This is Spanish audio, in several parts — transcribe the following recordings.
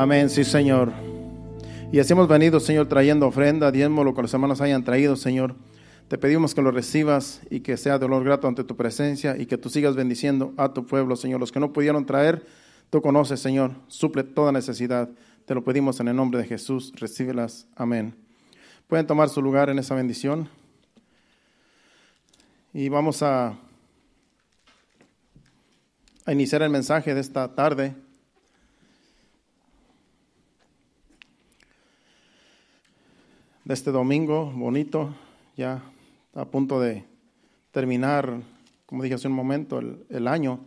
Amén, sí, Señor. Y así hemos venido, Señor, trayendo ofrenda, diezmo, lo que los hermanos hayan traído, Señor. Te pedimos que lo recibas y que sea de olor grato ante tu presencia y que tú sigas bendiciendo a tu pueblo, Señor. Los que no pudieron traer, tú conoces, Señor. Suple toda necesidad. Te lo pedimos en el nombre de Jesús. Recíbelas. Amén. Pueden tomar su lugar en esa bendición. Y vamos a iniciar el mensaje de esta tarde. este domingo bonito, ya a punto de terminar, como dije hace un momento, el, año.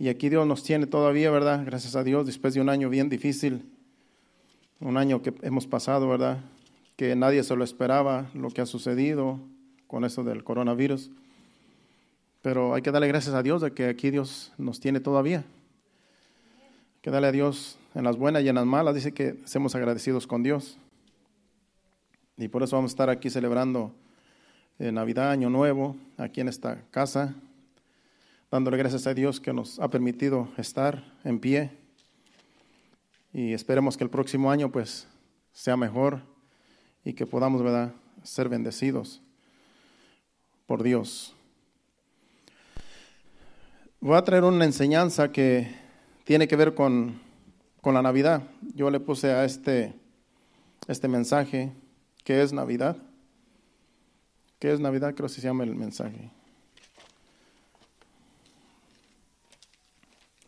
Y aquí Dios nos tiene todavía, ¿verdad? Gracias a Dios, después de un año bien difícil, un año que hemos pasado, ¿verdad? Que nadie se lo esperaba, lo que ha sucedido con eso del coronavirus. Pero hay que darle gracias a Dios de que aquí Dios nos tiene todavía. que dale a Dios en las buenas y en las malas. Dice que seamos agradecidos con Dios. Y por eso vamos a estar aquí celebrando eh, Navidad, Año Nuevo, aquí en esta casa, dándole gracias a Dios que nos ha permitido estar en pie. Y esperemos que el próximo año pues sea mejor y que podamos ¿verdad? ser bendecidos por Dios. Voy a traer una enseñanza que tiene que ver con, con la Navidad. Yo le puse a este, este mensaje ¿Qué es Navidad? ¿Qué es Navidad? Creo que se llama el mensaje.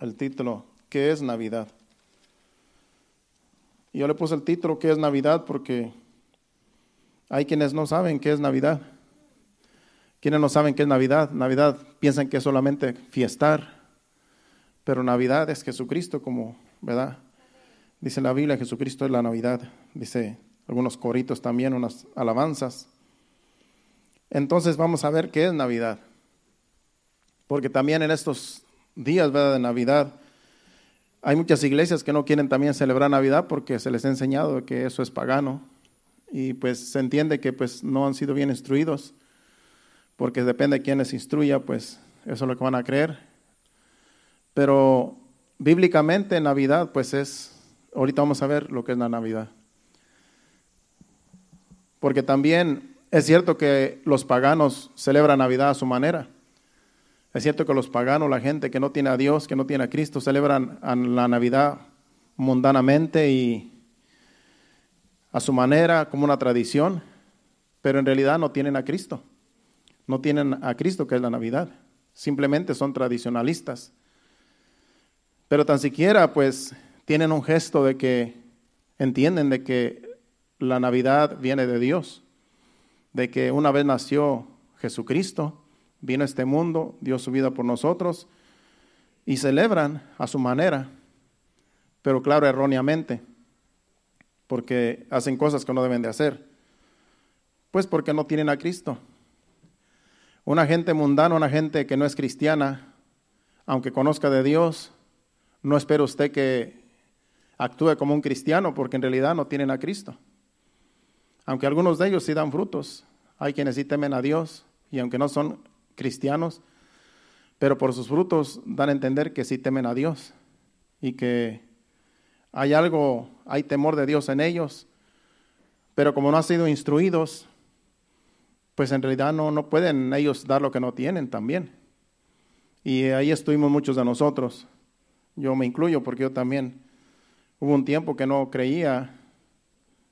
El título, ¿qué es Navidad? yo le puse el título, ¿qué es Navidad? Porque hay quienes no saben qué es Navidad. Quienes no saben qué es Navidad. Navidad piensan que es solamente fiestar. Pero Navidad es Jesucristo como, ¿verdad? Dice la Biblia, Jesucristo es la Navidad. Dice algunos coritos también, unas alabanzas. Entonces vamos a ver qué es Navidad. Porque también en estos días de Navidad hay muchas iglesias que no quieren también celebrar Navidad porque se les ha enseñado que eso es pagano y pues se entiende que pues no han sido bien instruidos porque depende de quién les instruya, pues eso es lo que van a creer. Pero bíblicamente Navidad pues es ahorita vamos a ver lo que es la Navidad. Porque también es cierto que los paganos celebran Navidad a su manera. Es cierto que los paganos, la gente que no tiene a Dios, que no tiene a Cristo, celebran la Navidad mundanamente y a su manera, como una tradición, pero en realidad no tienen a Cristo. No tienen a Cristo, que es la Navidad. Simplemente son tradicionalistas. Pero tan siquiera, pues, tienen un gesto de que entienden de que la Navidad viene de Dios, de que una vez nació Jesucristo, vino a este mundo, dio su vida por nosotros y celebran a su manera, pero claro, erróneamente, porque hacen cosas que no deben de hacer, pues porque no tienen a Cristo. Una gente mundana, una gente que no es cristiana, aunque conozca de Dios, no espera usted que actúe como un cristiano porque en realidad no tienen a Cristo aunque algunos de ellos sí dan frutos. Hay quienes sí temen a Dios y aunque no son cristianos, pero por sus frutos dan a entender que sí temen a Dios y que hay algo, hay temor de Dios en ellos, pero como no han sido instruidos, pues en realidad no, no pueden ellos dar lo que no tienen también. Y ahí estuvimos muchos de nosotros, yo me incluyo porque yo también hubo un tiempo que no creía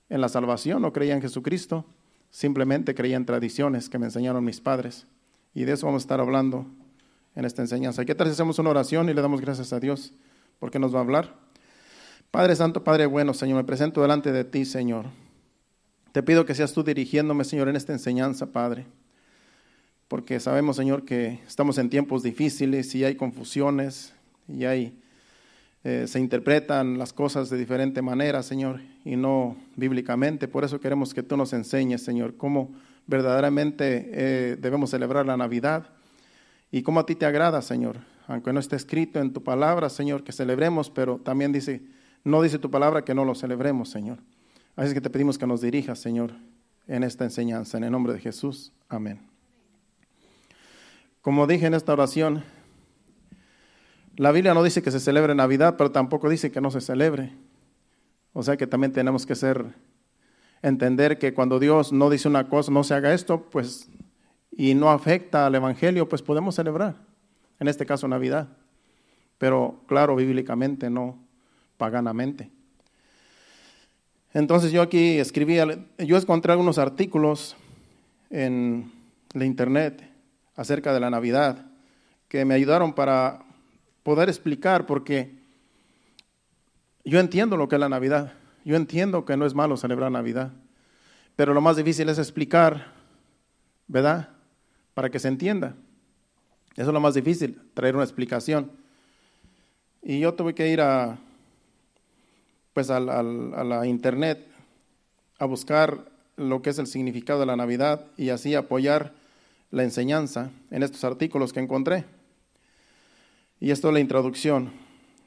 en la salvación no creía en Jesucristo, simplemente creía en tradiciones que me enseñaron mis padres. Y de eso vamos a estar hablando en esta enseñanza. ¿Qué tal hacemos una oración y le damos gracias a Dios porque nos va a hablar? Padre Santo, Padre bueno, Señor, me presento delante de ti, Señor. Te pido que seas tú dirigiéndome, Señor, en esta enseñanza, Padre. Porque sabemos, Señor, que estamos en tiempos difíciles y hay confusiones y hay eh, se interpretan las cosas de diferente manera, Señor, y no bíblicamente. Por eso queremos que tú nos enseñes, Señor, cómo verdaderamente eh, debemos celebrar la Navidad y cómo a ti te agrada, Señor. Aunque no esté escrito en tu palabra, Señor, que celebremos, pero también dice, no dice tu palabra que no lo celebremos, Señor. Así es que te pedimos que nos dirijas, Señor, en esta enseñanza. En el nombre de Jesús. Amén. Como dije en esta oración, la Biblia no dice que se celebre Navidad, pero tampoco dice que no se celebre. O sea que también tenemos que ser, entender que cuando Dios no dice una cosa, no se haga esto, pues, y no afecta al Evangelio, pues podemos celebrar. En este caso, Navidad. Pero claro, bíblicamente, no paganamente. Entonces yo aquí escribí, yo encontré algunos artículos en la internet acerca de la Navidad que me ayudaron para poder explicar porque yo entiendo lo que es la Navidad. Yo entiendo que no es malo celebrar Navidad. Pero lo más difícil es explicar, ¿verdad? Para que se entienda. Eso es lo más difícil, traer una explicación. Y yo tuve que ir a, pues al, a la internet a buscar lo que es el significado de la Navidad y así apoyar la enseñanza en estos artículos que encontré. Y esto es la introducción.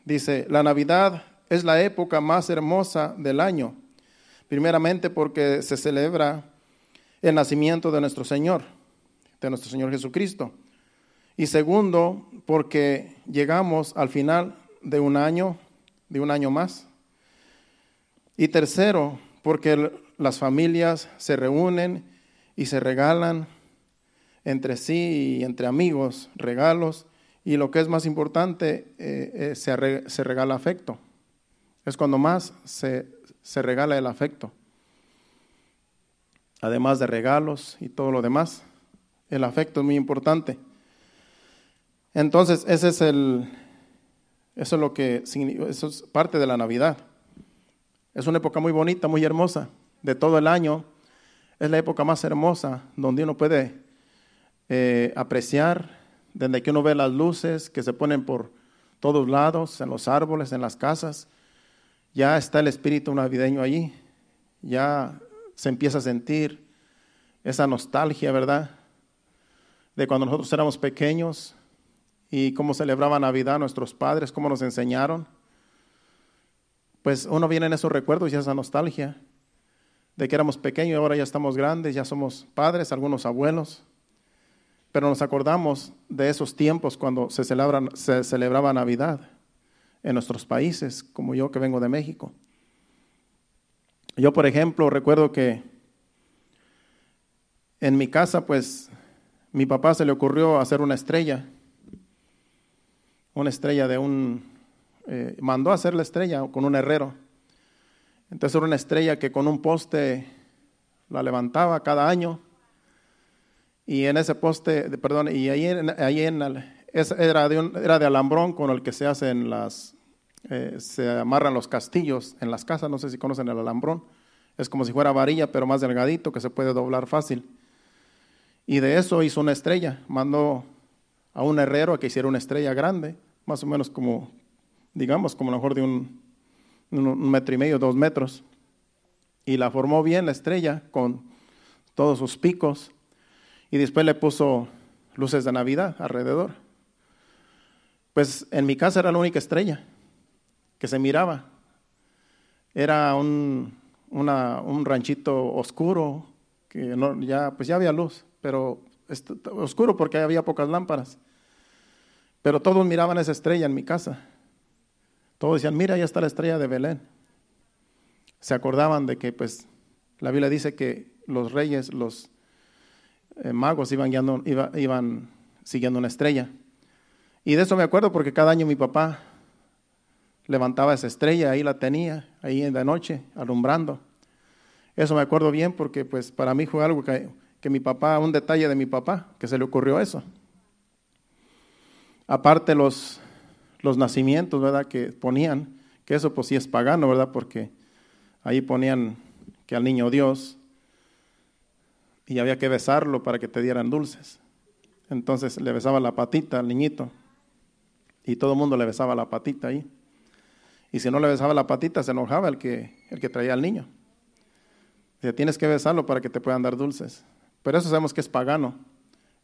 Dice, la Navidad es la época más hermosa del año, primeramente porque se celebra el nacimiento de nuestro Señor, de nuestro Señor Jesucristo. Y segundo, porque llegamos al final de un año, de un año más. Y tercero, porque las familias se reúnen y se regalan entre sí y entre amigos regalos y lo que es más importante, eh, eh, se, se, regala afecto. Es cuando más se, regala el afecto. Además de regalos y todo lo demás. El afecto es muy importante. Entonces, ese es el, eso es lo que eso es parte de la Navidad. Es una época muy bonita, muy hermosa. De todo el año es la época más hermosa donde uno puede eh, apreciar desde que uno ve las luces que se ponen por todos lados, en los árboles, en las casas, ya está el espíritu navideño allí, ya se empieza a sentir esa nostalgia, ¿verdad? De cuando nosotros éramos pequeños y cómo celebraba Navidad nuestros padres, cómo nos enseñaron. Pues uno viene en esos recuerdos y esa nostalgia de que éramos pequeños, y ahora ya estamos grandes, ya somos padres, algunos abuelos pero nos acordamos de esos tiempos cuando se, celebraba Navidad en nuestros países, como yo que vengo de México. Yo, por ejemplo, recuerdo que en mi casa, pues, mi papá se le ocurrió hacer una estrella, una estrella de un, eh, mandó a hacer la estrella con un herrero. Entonces era una estrella que con un poste la levantaba cada año y en ese poste, perdón, y ahí, ahí en el, era, de era de alambrón con el que se hacen las, eh, se amarran los castillos en las casas, no sé si conocen el alambrón, es como si fuera varilla, pero más delgadito, que se puede doblar fácil. Y de eso hizo una estrella, mandó a un herrero a que hiciera una estrella grande, más o menos como, digamos, como a lo mejor de un, un metro y medio, dos metros. Y la formó bien la estrella con todos sus picos y después le puso luces de Navidad alrededor. Pues en mi casa era la única estrella que se miraba. Era un, un ranchito oscuro, que ya, pues ya había luz, pero oscuro porque había pocas lámparas. Pero todos miraban esa estrella en mi casa. Todos decían, mira, ya está la estrella de Belén. Se acordaban de que, pues, la Biblia dice que los reyes, los eh, magos iban, iban siguiendo una estrella. Y de eso me acuerdo porque cada año mi papá levantaba esa estrella, ahí la tenía, ahí en la noche, alumbrando. Eso me acuerdo bien porque pues para mí fue algo que, mi papá, un detalle de mi papá, que se le ocurrió eso. Aparte los, los nacimientos, ¿verdad? Que ponían, que eso pues sí es pagano, ¿verdad? Porque ahí ponían que al niño Dios, y había que besarlo para que te dieran dulces. Entonces le besaba la patita al niñito y todo el mundo le besaba la patita ahí. Y si no le besaba la patita, se enojaba el que, el que traía al niño. Dice, tienes que besarlo para que te puedan dar dulces. Pero eso sabemos que es pagano.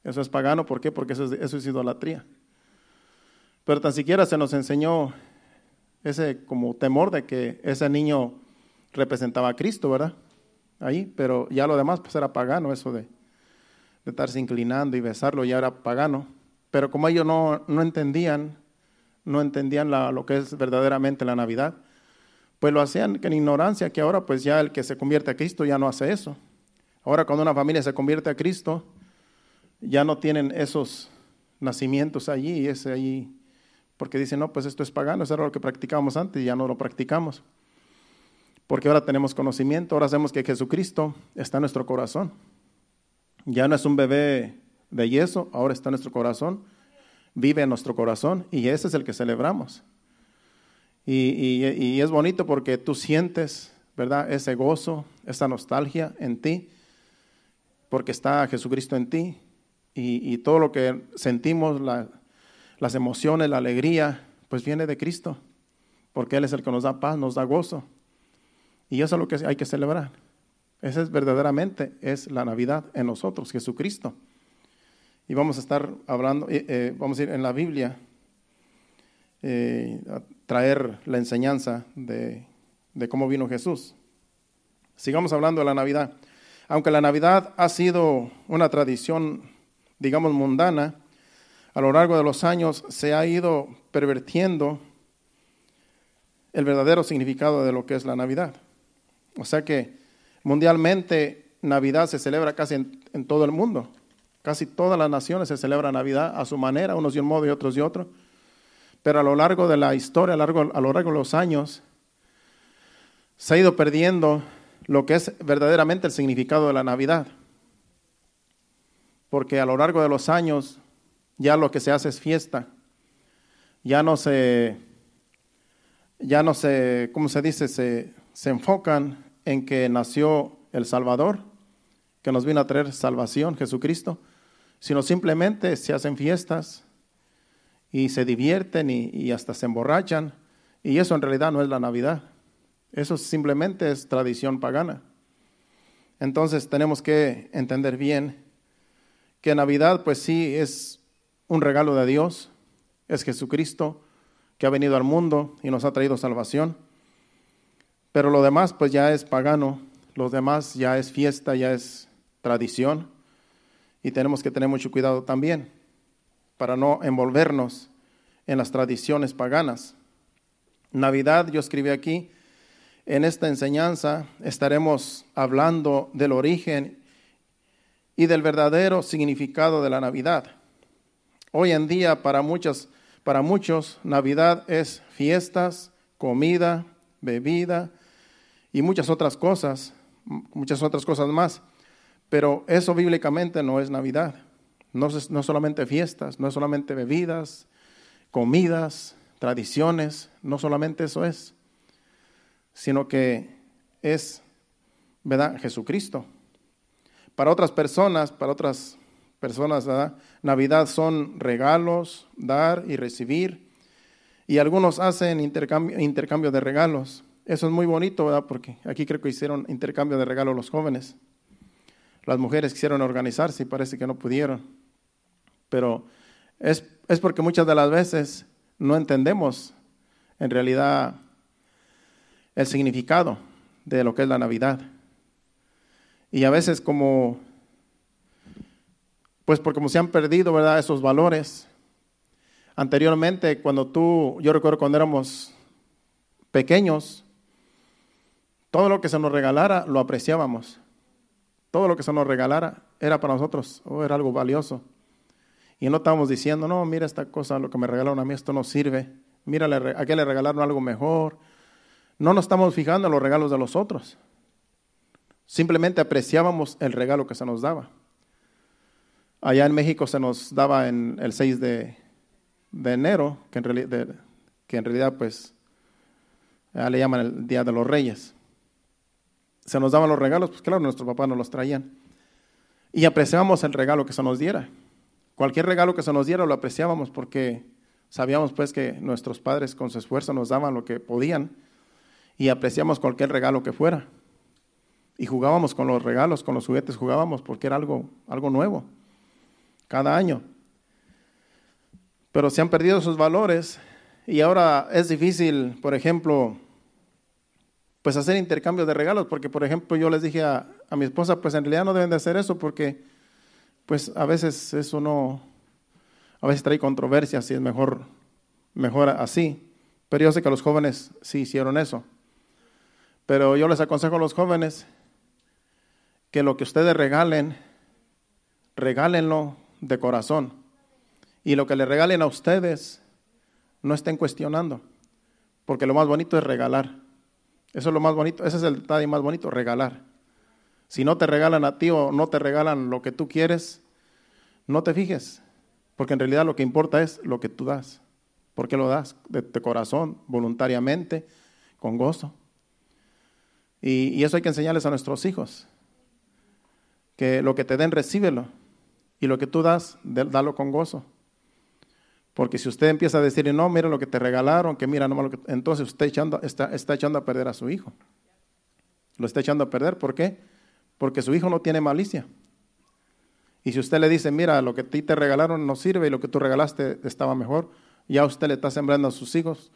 Eso es pagano, ¿por qué? Porque eso es, eso es idolatría. Pero tan siquiera se nos enseñó ese como temor de que ese niño representaba a Cristo, ¿verdad? ahí, pero ya lo demás pues era pagano, eso de, estarse inclinando y besarlo ya era pagano. Pero como ellos no, no entendían, no entendían lo que es verdaderamente la Navidad, pues lo hacían en ignorancia, que ahora pues ya el que se convierte a Cristo ya no hace eso. Ahora cuando una familia se convierte a Cristo, ya no tienen esos nacimientos allí, ese allí, porque dicen, no, pues esto es pagano, eso era lo que practicábamos antes y ya no lo practicamos. Porque ahora tenemos conocimiento, ahora sabemos que Jesucristo está en nuestro corazón. Ya no es un bebé de yeso, ahora está en nuestro corazón, vive en nuestro corazón y ese es el que celebramos. Y, es bonito porque tú sientes, ¿verdad? Ese gozo, esa nostalgia en ti, porque está Jesucristo en ti y, todo lo que sentimos, las emociones, la alegría, pues viene de Cristo, porque Él es el que nos da paz, nos da gozo. Y eso es lo que hay que celebrar. Esa es verdaderamente es la Navidad en nosotros, Jesucristo. Y vamos a estar hablando, eh, eh, vamos a ir en la Biblia, eh, a traer la enseñanza de, de cómo vino Jesús. Sigamos hablando de la Navidad. Aunque la Navidad ha sido una tradición, digamos, mundana, a lo largo de los años se ha ido pervertiendo el verdadero significado de lo que es la Navidad. O sea que mundialmente Navidad se celebra casi en, todo el mundo. Casi todas las naciones se celebra Navidad a su manera, unos de un modo y otros de otro. Pero a lo largo de la historia, a, largo, a lo largo de los años, se ha ido perdiendo lo que es verdaderamente el significado de la Navidad. Porque a lo largo de los años ya lo que se hace es fiesta. Ya no se, ya no se, ¿cómo se dice? Se, se enfocan en que nació el Salvador, que nos vino a traer salvación, Jesucristo, sino simplemente se hacen fiestas y se divierten y, hasta se emborrachan. Y eso en realidad no es la Navidad. Eso simplemente es tradición pagana. Entonces tenemos que entender bien que Navidad pues sí es un regalo de Dios, es Jesucristo que ha venido al mundo y nos ha traído salvación pero lo demás pues ya es pagano, lo demás ya es fiesta, ya es tradición y tenemos que tener mucho cuidado también para no envolvernos en las tradiciones paganas. Navidad, yo escribí aquí, en esta enseñanza estaremos hablando del origen y del verdadero significado de la Navidad. Hoy en día para muchas para muchos Navidad es fiestas, comida, bebida, y muchas otras cosas, muchas otras cosas más. Pero eso bíblicamente no es Navidad. No es, no solamente fiestas, no es solamente bebidas, comidas, tradiciones, no solamente eso es, sino que es, ¿verdad? Jesucristo. Para otras personas, para otras personas, Navidad son regalos, dar y recibir. Y algunos hacen intercambio, intercambio de regalos. Eso es muy bonito, ¿verdad? Porque aquí creo que hicieron intercambio de regalos los jóvenes. Las mujeres quisieron organizarse y parece que no pudieron. Pero es, es porque muchas de las veces no entendemos en realidad el significado de lo que es la Navidad. Y a veces como, pues porque como se han perdido, ¿verdad? Esos valores. Anteriormente, cuando tú, yo recuerdo cuando éramos pequeños, todo lo que se nos regalara lo apreciábamos. Todo lo que se nos regalara era para nosotros, o era algo valioso. Y no estábamos diciendo, no, mira esta cosa, lo que me regalaron a mí, esto no sirve. Mira, a qué le regalaron algo mejor. No nos estamos fijando en los regalos de los otros. Simplemente apreciábamos el regalo que se nos daba. Allá en México se nos daba en el 6 de, enero, que en, que en realidad pues le llaman el Día de los Reyes se nos daban los regalos, pues claro, nuestros papás no los traían. Y apreciábamos el regalo que se nos diera. Cualquier regalo que se nos diera lo apreciábamos porque sabíamos pues que nuestros padres con su esfuerzo nos daban lo que podían y apreciábamos cualquier regalo que fuera. Y jugábamos con los regalos, con los juguetes jugábamos porque era algo, algo nuevo cada año. Pero se han perdido esos valores y ahora es difícil, por ejemplo, pues hacer intercambios de regalos, porque por ejemplo yo les dije a, mi esposa, pues en realidad no deben de hacer eso porque pues a veces eso no, a veces trae controversia si es mejor, mejor así, pero yo sé que los jóvenes sí hicieron eso, pero yo les aconsejo a los jóvenes que lo que ustedes regalen, regálenlo de corazón y lo que le regalen a ustedes no estén cuestionando, porque lo más bonito es regalar. Eso es lo más bonito, ese es el detalle más bonito, regalar. Si no te regalan a ti o no te regalan lo que tú quieres, no te fijes, porque en realidad lo que importa es lo que tú das. Porque lo das de, tu corazón, voluntariamente, con gozo. Y, y eso hay que enseñarles a nuestros hijos. Que lo que te den, recíbelo. Y lo que tú das, dalo con gozo. Porque si usted empieza a decir, no, mira lo que te regalaron, que mira lo que... Entonces usted está, está echando a perder a su hijo. Lo está echando a perder, ¿por qué? Porque su hijo no tiene malicia. Y si usted le dice, mira, lo que a ti te regalaron no sirve y lo que tú regalaste estaba mejor, ya usted le está sembrando a sus hijos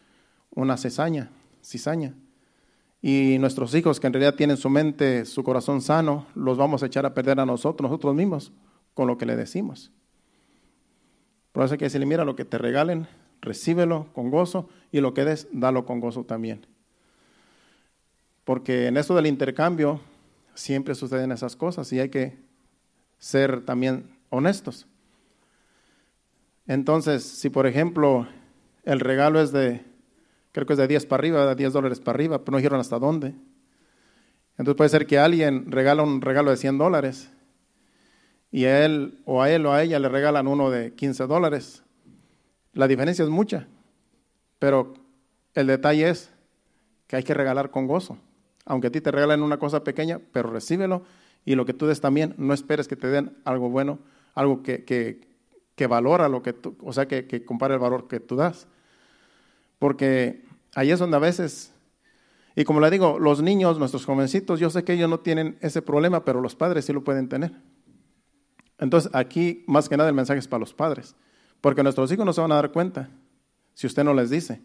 una cesaña, cizaña. Y nuestros hijos que en realidad tienen su mente, su corazón sano, los vamos a echar a perder a nosotros, nosotros mismos, con lo que le decimos. Por eso hay que decirle, mira, lo que te regalen, recíbelo con gozo y lo que des, dalo con gozo también. Porque en esto del intercambio siempre suceden esas cosas y hay que ser también honestos. Entonces, si por ejemplo el regalo es de, creo que es de 10 para arriba, de 10 dólares para arriba, pero no dijeron hasta dónde. Entonces puede ser que alguien regala un regalo de 100 dólares y a él o a él o a ella le regalan uno de 15 dólares. La diferencia es mucha, pero el detalle es que hay que regalar con gozo. Aunque a ti te regalen una cosa pequeña, pero recíbelo y lo que tú des también, no esperes que te den algo bueno, algo que, que, valora lo que tú, o sea, que, que compare el valor que tú das. Porque ahí es donde a veces y como le digo, los niños, nuestros jovencitos, yo sé que ellos no tienen ese problema, pero los padres sí lo pueden tener. Entonces, aquí más que nada el mensaje es para los padres, porque nuestros hijos no se van a dar cuenta si usted no les dice.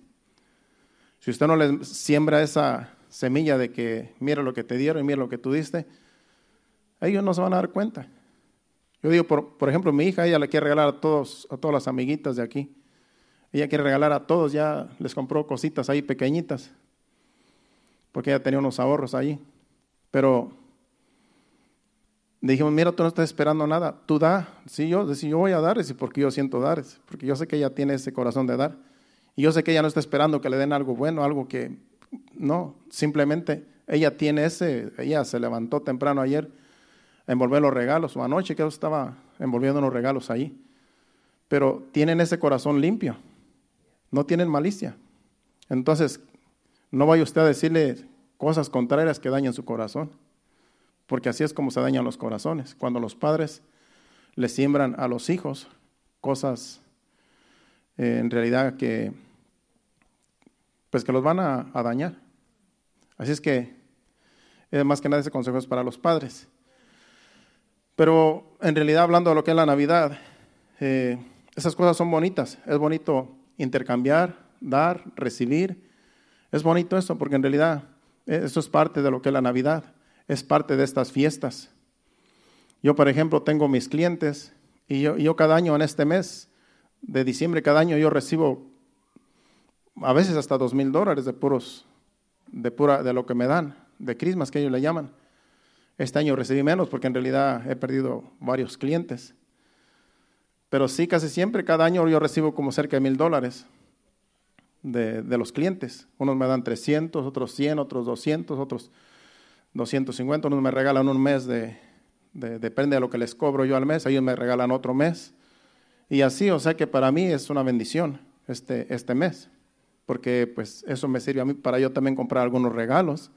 Si usted no les siembra esa semilla de que mira lo que te dieron y mira lo que tú diste, ellos no se van a dar cuenta. Yo digo, por, por ejemplo, mi hija, ella le quiere regalar a, todos, a todas las amiguitas de aquí. Ella quiere regalar a todos, ya les compró cositas ahí pequeñitas, porque ella tenía unos ahorros ahí. Pero dijimos, mira, tú no estás esperando nada, tú da. Sí, yo, yo voy a dar, y porque yo siento dar, porque yo sé que ella tiene ese corazón de dar. Y yo sé que ella no está esperando que le den algo bueno, algo que, no, simplemente ella tiene ese, ella se levantó temprano ayer a envolver los regalos, o anoche que estaba envolviendo los regalos ahí. Pero tienen ese corazón limpio, no tienen malicia. Entonces, no vaya usted a decirle cosas contrarias que dañen su corazón. Porque así es como se dañan los corazones. Cuando los padres le siembran a los hijos cosas eh, en realidad que pues que los van a, dañar. Así es que eh, más que nada ese consejo es para los padres. Pero en realidad hablando de lo que es la Navidad, eh, esas cosas son bonitas. Es bonito intercambiar, dar, recibir. Es bonito eso porque en realidad eso es parte de lo que es la Navidad es parte de estas fiestas. Yo, por ejemplo, tengo mis clientes y yo, cada año en este mes de diciembre, cada año yo recibo a veces hasta dos mil dólares de puros, de pura, de lo que me dan, de crismas que ellos le llaman. Este año recibí menos porque en realidad he perdido varios clientes. Pero sí, casi siempre, cada año yo recibo como cerca de mil dólares de, los clientes. Unos me dan 300, otros 100, otros 200, otros 250, unos me regalan un mes de, depende de lo que les cobro yo al mes, ellos me regalan otro mes. Y así, o sea que para mí es una bendición este, este mes, porque pues eso me sirve a mí para yo también comprar algunos regalos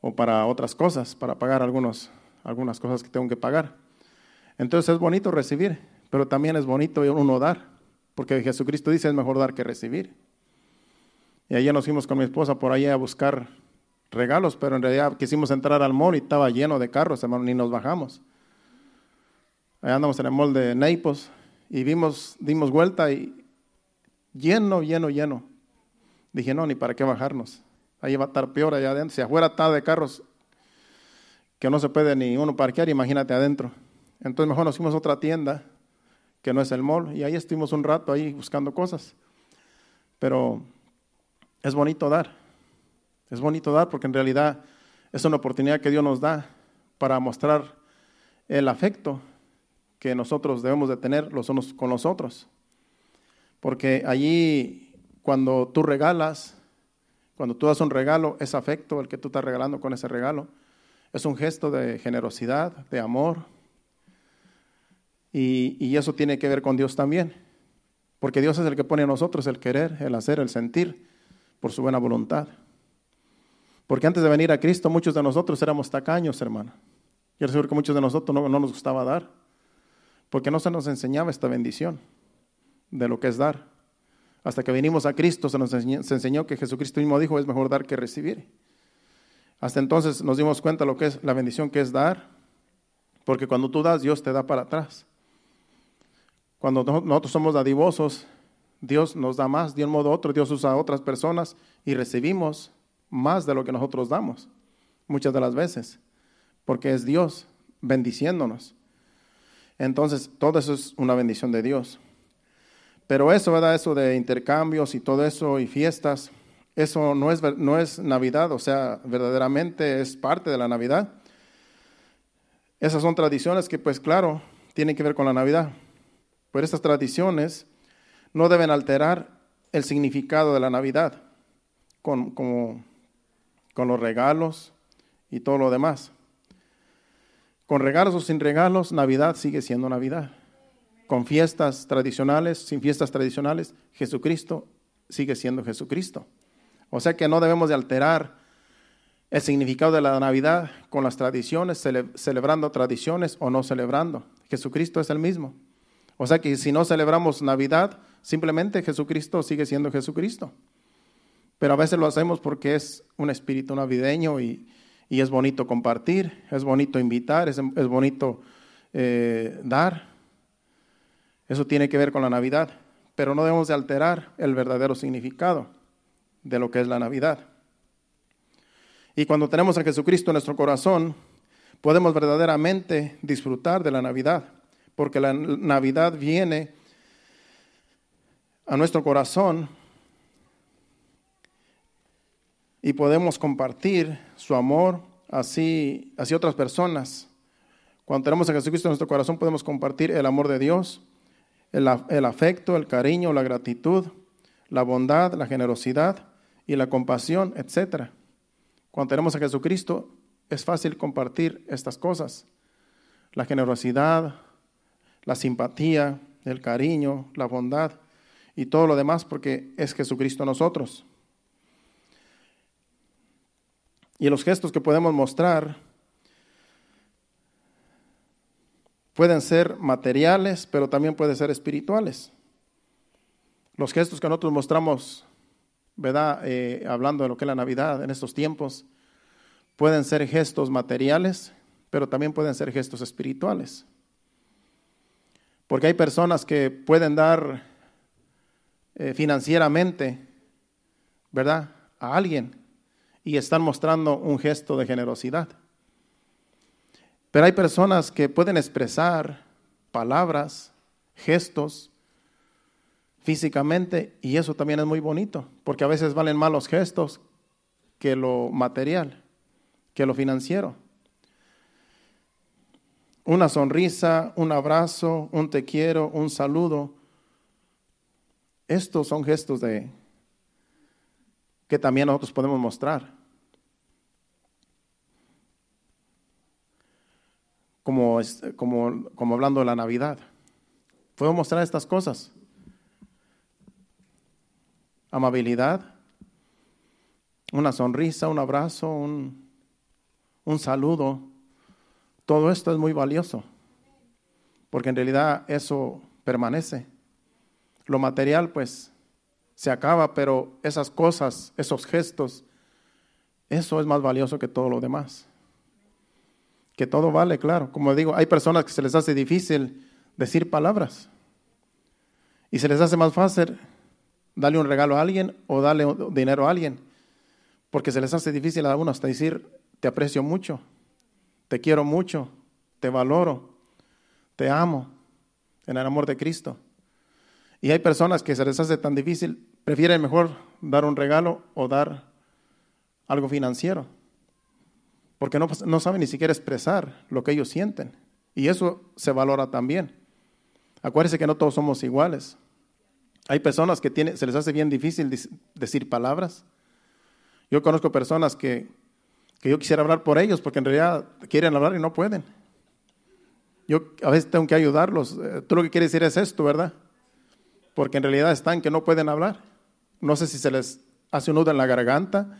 o para otras cosas, para pagar algunos, algunas cosas que tengo que pagar. Entonces es bonito recibir, pero también es bonito uno dar, porque Jesucristo dice es mejor dar que recibir. Y ayer nos fuimos con mi esposa por ahí a buscar regalos, pero en realidad quisimos entrar al mall y estaba lleno de carros, hermano, ni nos bajamos. Allá andamos en el mall de Naples y vimos, dimos vuelta y lleno, lleno, lleno. Dije, no, ni para qué bajarnos. Ahí va a estar peor allá adentro. Si afuera está de carros que no se puede ni uno parquear, imagínate adentro. Entonces mejor nos fuimos a otra tienda que no es el mall y ahí estuvimos un rato ahí buscando cosas. Pero es bonito dar. Es bonito dar porque en realidad es una oportunidad que Dios nos da para mostrar el afecto que nosotros debemos de tener los unos con los otros. Porque allí cuando tú regalas, cuando tú das un regalo, es afecto el que tú estás regalando con ese regalo. Es un gesto de generosidad, de amor. Y, y eso tiene que ver con Dios también. Porque Dios es el que pone a nosotros el querer, el hacer, el sentir por su buena voluntad. Porque antes de venir a Cristo, muchos de nosotros éramos tacaños, hermano. Quiero decir que muchos de nosotros no, nos gustaba dar, porque no se nos enseñaba esta bendición de lo que es dar. Hasta que vinimos a Cristo se nos enseñó, que Jesucristo mismo dijo, es mejor dar que recibir. Hasta entonces nos dimos cuenta lo que es la bendición que es dar, porque cuando tú das, Dios te da para atrás. Cuando nosotros somos dadivosos, Dios nos da más, de un modo otro, Dios usa a otras personas y recibimos más de lo que nosotros damos, muchas de las veces, porque es Dios bendiciéndonos. Entonces, todo eso es una bendición de Dios. Pero eso, ¿verdad? Eso de intercambios y todo eso y fiestas, eso no es, no es Navidad, o sea, verdaderamente es parte de la Navidad. Esas son tradiciones que, pues claro, tienen que ver con la Navidad. Pero esas tradiciones no deben alterar el significado de la Navidad, con como con los regalos y todo lo demás. Con regalos o sin regalos, Navidad sigue siendo Navidad. Con fiestas tradicionales, sin fiestas tradicionales, Jesucristo sigue siendo Jesucristo. O sea que no debemos de alterar el significado de la Navidad con las tradiciones, celebrando tradiciones o no celebrando. Jesucristo es el mismo. O sea que si no celebramos Navidad, simplemente Jesucristo sigue siendo Jesucristo. Pero a veces lo hacemos porque es un espíritu navideño y, es bonito compartir, es bonito invitar, es, bonito eh, dar. Eso tiene que ver con la Navidad, pero no debemos de alterar el verdadero significado de lo que es la Navidad. Y cuando tenemos a Jesucristo en nuestro corazón, podemos verdaderamente disfrutar de la Navidad, porque la Navidad viene a nuestro corazón y podemos compartir su amor así hacia otras personas. Cuando tenemos a Jesucristo en nuestro corazón podemos compartir el amor de Dios, el, afecto, el cariño, la gratitud, la bondad, la generosidad y la compasión, etc. Cuando tenemos a Jesucristo es fácil compartir estas cosas. La generosidad, la simpatía, el cariño, la bondad y todo lo demás porque es Jesucristo a nosotros y los gestos que podemos mostrar pueden ser materiales, pero también pueden ser espirituales. Los gestos que nosotros mostramos, ¿verdad? Eh, hablando de lo que es la Navidad en estos tiempos, pueden ser gestos materiales, pero también pueden ser gestos espirituales. Porque hay personas que pueden dar eh, financieramente, ¿verdad? A alguien, y están mostrando un gesto de generosidad. Pero hay personas que pueden expresar palabras, gestos, físicamente, y eso también es muy bonito, porque a veces valen más los gestos que lo material, que lo financiero. Una sonrisa, un abrazo, un te quiero, un saludo. Estos son gestos de que también nosotros podemos mostrar. como, como, como hablando de la Navidad. Puedo mostrar estas cosas. Amabilidad, una sonrisa, un abrazo, un, un saludo. Todo esto es muy valioso, porque en realidad eso permanece. Lo material, pues, se acaba, pero esas cosas, esos gestos, eso es más valioso que todo lo demás que todo vale, claro. Como digo, hay personas que se les hace difícil decir palabras y se les hace más fácil darle un regalo a alguien o darle dinero a alguien, porque se les hace difícil a uno hasta decir, te aprecio mucho, te quiero mucho, te valoro, te amo en el amor de Cristo. Y hay personas que se les hace tan difícil, prefieren mejor dar un regalo o dar algo financiero porque no, no saben ni siquiera expresar lo que ellos sienten. Y eso se valora también. Acuérdense que no todos somos iguales. Hay personas que se les hace bien difícil decir palabras. Yo conozco personas que, que, yo quisiera hablar por ellos porque en realidad quieren hablar y no pueden. Yo a veces tengo que ayudarlos. Eh, tú lo que quieres decir es esto, ¿verdad? Porque en realidad están que no pueden hablar. No sé si se les hace un nudo en la garganta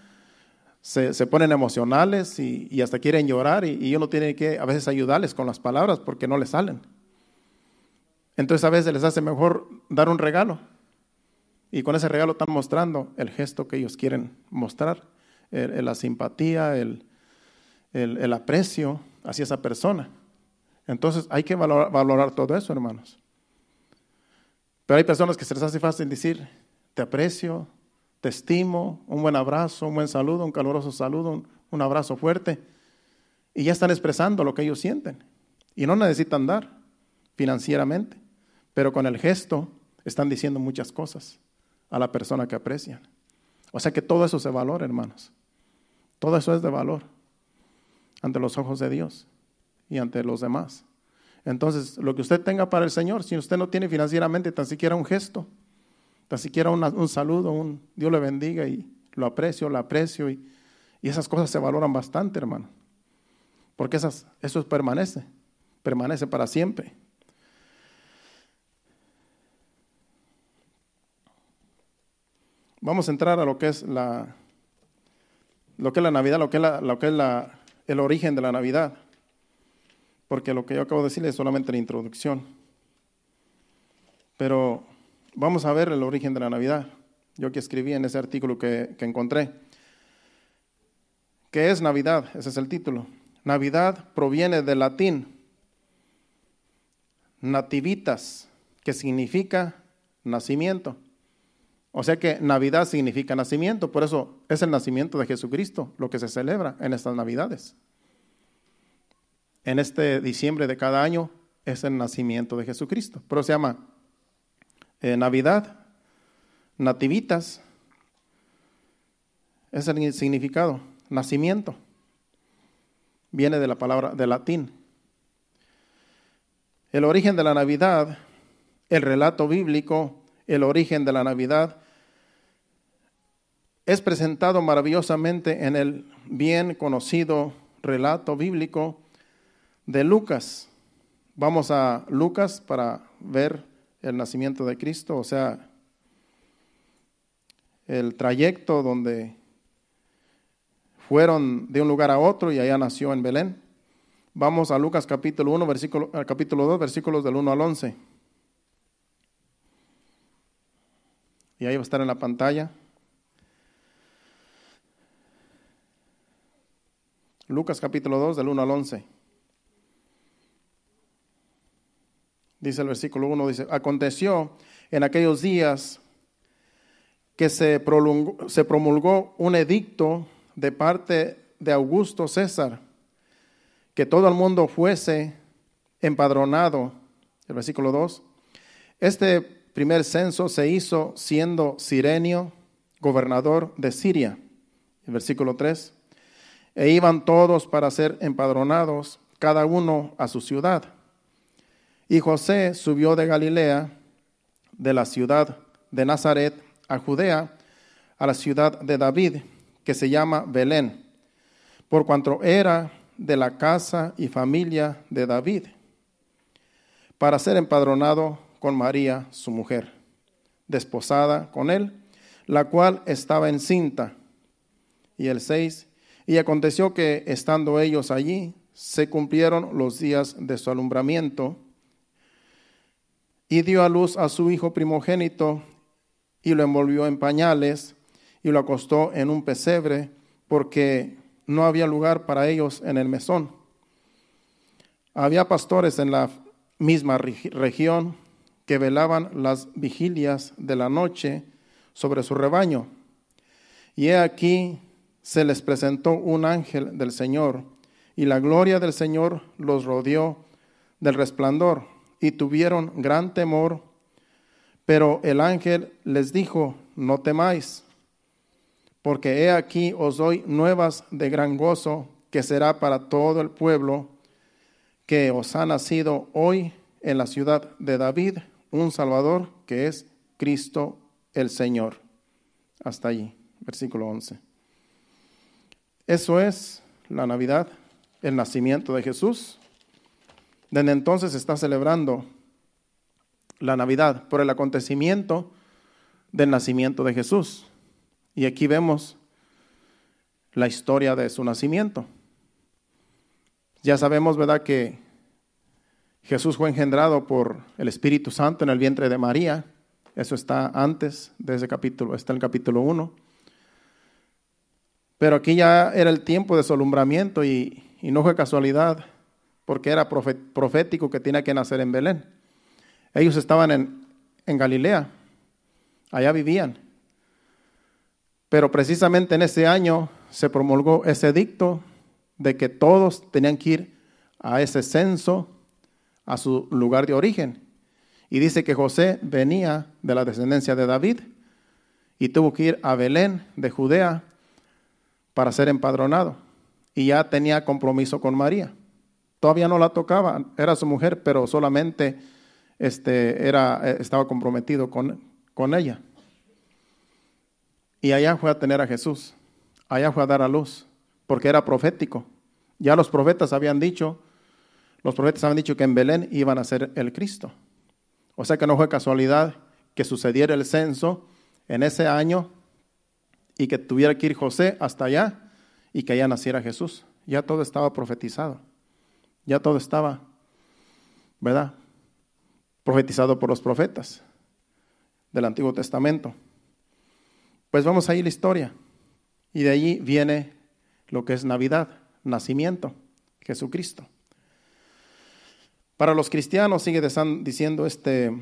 se, ponen emocionales y, hasta quieren llorar y, y uno tiene que a veces ayudarles con las palabras porque no les salen. Entonces a veces les hace mejor dar un regalo y con ese regalo están mostrando el gesto que ellos quieren mostrar, la simpatía, el, aprecio hacia esa persona. Entonces hay que valorar todo eso, hermanos. Pero hay personas que se les hace fácil decir, te aprecio, estimo, un buen abrazo, un buen saludo, un caluroso saludo, un, un abrazo fuerte. Y ya están expresando lo que ellos sienten. Y no necesitan dar financieramente, pero con el gesto están diciendo muchas cosas a la persona que aprecian. O sea que todo eso es de valor, hermanos. Todo eso es de valor ante los ojos de Dios y ante los demás. Entonces, lo que usted tenga para el Señor, si usted no tiene financieramente tan siquiera un gesto, tan siquiera un saludo, un Dios le bendiga y lo aprecio, lo aprecio. Y, esas cosas se valoran bastante, hermano. Porque esas, eso permanece, permanece para siempre. Vamos a entrar a lo que es la, lo que es la Navidad, lo que es, lo que es la, el origen de la Navidad. Porque lo que yo acabo de decir es solamente la introducción. Pero Vamos a ver el origen de la Navidad. Yo que escribí en ese artículo que, encontré. ¿Qué es Navidad? Ese es el título. Navidad proviene del latín nativitas, que significa nacimiento. O sea que Navidad significa nacimiento, por eso es el nacimiento de Jesucristo lo que se celebra en estas Navidades. En este diciembre de cada año es el nacimiento de Jesucristo, pero se llama eh, Navidad, nativitas, es el significado, nacimiento. Viene de la palabra, de latín. El origen de la Navidad, el relato bíblico, el origen de la Navidad, es presentado maravillosamente en el bien conocido relato bíblico de Lucas. Vamos a Lucas para ver el nacimiento de Cristo, o sea, el trayecto donde fueron de un lugar a otro y allá nació en Belén. Vamos a Lucas capítulo 1, versículo, capítulo 2, versículos del 1 al 11. Y ahí va a estar en la pantalla. Lucas capítulo 2, del 1 al 11. dice el versículo 1, dice, aconteció en aquellos días que se, promulgó un edicto de parte de Augusto César, que todo el mundo fuese empadronado. El versículo 2. Este primer censo se hizo siendo Sirenio gobernador de Siria. El versículo 3. E iban todos para ser empadronados, cada uno a su ciudad. Y José subió de Galilea, de la ciudad de Nazaret, a Judea, a la ciudad de David, que se llama Belén, por cuanto era de la casa y familia de David, para ser empadronado con María, su mujer, desposada con él, la cual estaba encinta. Y el 6, y aconteció que estando ellos allí, se cumplieron los días de su alumbramiento, y dio a luz a su hijo primogénito y lo envolvió en pañales y lo acostó en un pesebre porque no había lugar para ellos en el mesón. Había pastores en la misma región que velaban las vigilias de la noche sobre su rebaño. Y he aquí se les presentó un ángel del Señor, y la gloria del Señor los rodeó del resplandor y tuvieron gran temor, pero el ángel les dijo, no temáis, porque he aquí os doy nuevas de gran gozo que será para todo el pueblo, que os ha nacido hoy en la ciudad de David un Salvador que es Cristo el Señor. Hasta allí, versículo 11. Eso es la Navidad, el nacimiento de Jesús, desde entonces se está celebrando la Navidad por el acontecimiento del nacimiento de Jesús. Y aquí vemos la historia de su nacimiento. Ya sabemos, ¿verdad?, que Jesús fue engendrado por el Espíritu Santo en el vientre de María. Eso está antes de ese capítulo, está en el capítulo 1. Pero aquí ya era el tiempo de su alumbramiento y no fue casualidad porque era profético que tenía que nacer en Belén. Ellos estaban en, Galilea, allá vivían. Pero precisamente en ese año se promulgó ese edicto de que todos tenían que ir a ese censo, a su lugar de origen. Y dice que José venía de la descendencia de David y tuvo que ir a Belén de Judea para ser empadronado. Y ya tenía compromiso con María. Todavía no la tocaba, era su mujer, pero solamente este, era, eh, estaba comprometido con, con ella. Y allá fue a tener a Jesús, allá fue a dar a luz, porque era profético. Ya los profetas habían dicho, los profetas habían dicho que en Belén iban a ser el Cristo. O sea que no fue casualidad que sucediera el censo en ese año y que tuviera que ir José hasta allá y que allá naciera Jesús. Ya todo estaba profetizado ya todo estaba, ¿verdad? Profetizado por los profetas del Antiguo Testamento. Pues vamos ahí la historia. Y de allí viene lo que es Navidad, nacimiento, Jesucristo. Para los cristianos, sigue diciendo este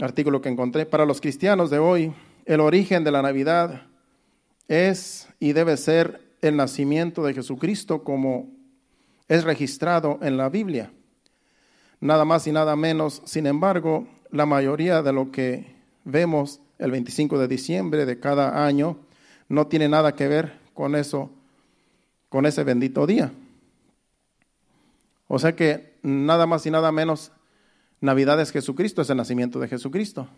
artículo que encontré, para los cristianos de hoy, el origen de la Navidad es y debe ser el nacimiento de Jesucristo como es registrado en la Biblia. Nada más y nada menos, sin embargo, la mayoría de lo que vemos el 25 de diciembre de cada año no tiene nada que ver con eso, con ese bendito día. O sea que nada más y nada menos, Navidad es Jesucristo, es el nacimiento de Jesucristo.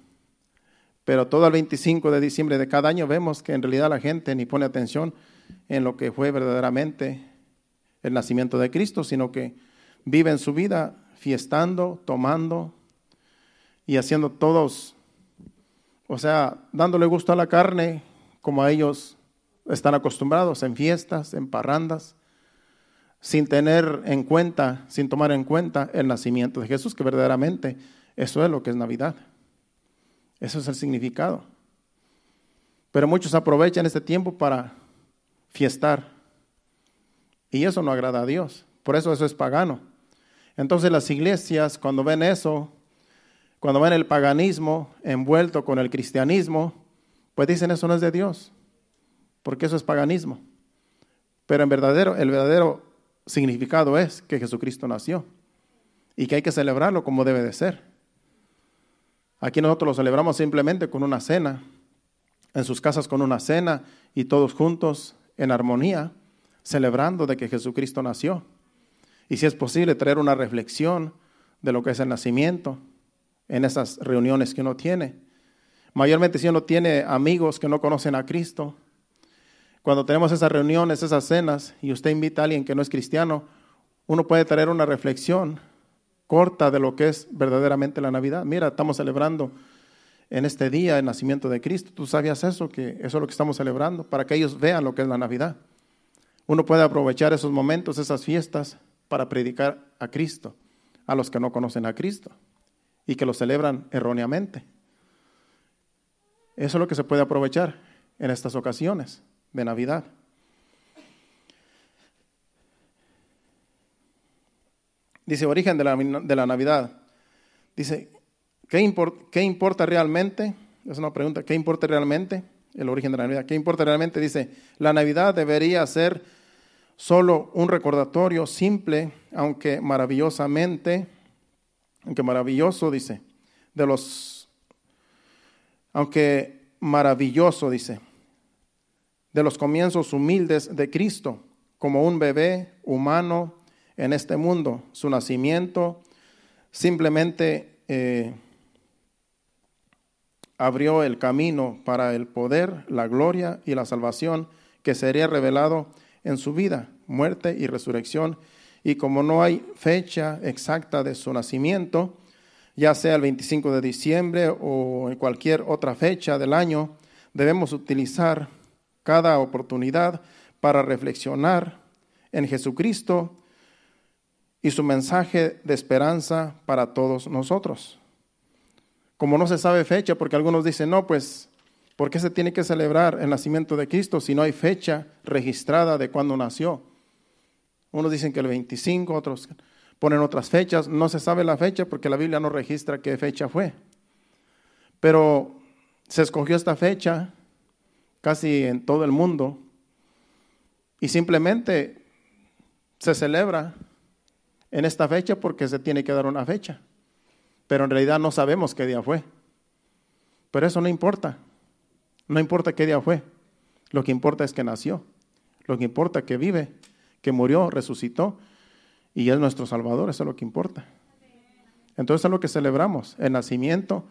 Pero todo el 25 de diciembre de cada año vemos que en realidad la gente ni pone atención en lo que fue verdaderamente el nacimiento de Cristo, sino que viven su vida fiestando, tomando y haciendo todos, o sea, dándole gusto a la carne como a ellos están acostumbrados, en fiestas, en parrandas, sin tener en cuenta, sin tomar en cuenta el nacimiento de Jesús, que verdaderamente eso es lo que es Navidad. Eso es el significado. Pero muchos aprovechan este tiempo para fiestar, y eso no agrada a Dios. Por eso eso es pagano. Entonces las iglesias cuando ven eso, cuando ven el paganismo envuelto con el cristianismo, pues dicen eso no es de Dios, porque eso es paganismo. Pero en verdadero, el verdadero significado es que Jesucristo nació y que hay que celebrarlo como debe de ser. Aquí nosotros lo celebramos simplemente con una cena, en sus casas con una cena y todos juntos en armonía, celebrando de que Jesucristo nació. Y si es posible, traer una reflexión de lo que es el nacimiento en esas reuniones que uno tiene. Mayormente si uno tiene amigos que no conocen a Cristo, cuando tenemos esas reuniones, esas cenas, y usted invita a alguien que no es cristiano, uno puede traer una reflexión corta de lo que es verdaderamente la Navidad. Mira, estamos celebrando en este día el nacimiento de Cristo. ¿Tú sabías eso? Que eso es lo que estamos celebrando, para que ellos vean lo que es la Navidad uno puede aprovechar esos momentos, esas fiestas, para predicar a Cristo, a los que no conocen a Cristo y que lo celebran erróneamente. Eso es lo que se puede aprovechar en estas ocasiones de Navidad. Dice, origen de la, Navidad. Dice, ¿qué, ¿qué importa realmente? Es una pregunta, ¿qué importa realmente? El origen de la Navidad. ¿Qué importa realmente? Dice, la Navidad debería ser solo un recordatorio simple, aunque maravillosamente, aunque maravilloso dice, de los, aunque maravilloso dice, de los comienzos humildes de Cristo, como un bebé humano en este mundo, su nacimiento simplemente eh, abrió el camino para el poder, la gloria y la salvación que sería revelado en su vida, muerte y resurrección. Y como no hay fecha exacta de su nacimiento, ya sea el 25 de diciembre o en cualquier otra fecha del año, debemos utilizar cada oportunidad para reflexionar en Jesucristo y su mensaje de esperanza para todos nosotros. Como no se sabe fecha, porque algunos dicen, no, pues ¿Por qué se tiene que celebrar el nacimiento de Cristo si no hay fecha registrada de cuándo nació? Unos dicen que el 25, otros ponen otras fechas. No se sabe la fecha porque la Biblia no registra qué fecha fue. Pero se escogió esta fecha casi en todo el mundo y simplemente se celebra en esta fecha porque se tiene que dar una fecha. Pero en realidad no sabemos qué día fue. Pero eso no importa. No importa qué día fue. Lo que importa es que nació. Lo que importa es que vive, que murió, resucitó y es nuestro Salvador. Eso es lo que importa. Entonces es lo que celebramos, el nacimiento